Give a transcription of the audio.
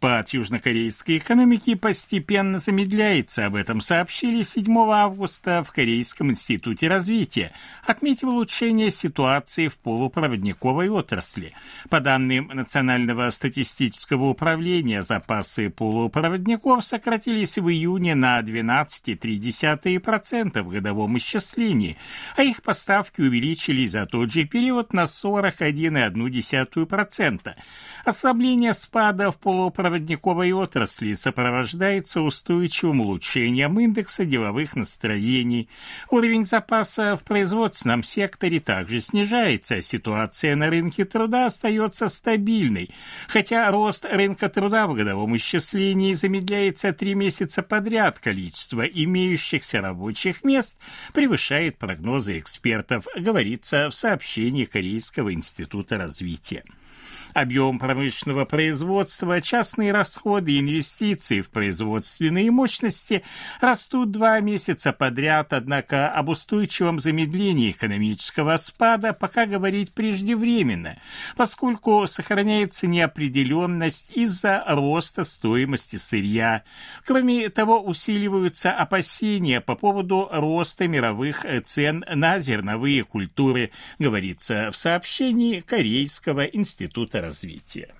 Спад южнокорейской экономики постепенно замедляется, об этом сообщили 7 августа в Корейском институте развития, отметив улучшение ситуации в полупроводниковой отрасли. По данным Национального статистического управления, запасы полупроводников сократились в июне на 12,3% в годовом исчислении, а их поставки увеличились за тот же период на 41,1%. Ослабление спада в полупроводниковой сельскохозяйственно отрасли сопровождается устойчивым улучшением индекса деловых настроений. Уровень запаса в производственном секторе также снижается, а ситуация на рынке труда остается стабильной, хотя рост рынка труда в годовом исчислении замедляется три месяца подряд, количество имеющихся рабочих мест превышает прогнозы экспертов, говорится в сообщении Корейского института развития объем промышленного производства, частные расходы и инвестиции в производственные мощности растут два месяца подряд, однако об устойчивом замедлении экономического спада пока говорить преждевременно, поскольку сохраняется неопределенность из-за роста стоимости сырья. Кроме того, усиливаются опасения по поводу роста мировых цен на зерновые культуры, говорится в сообщении Корейского института развития.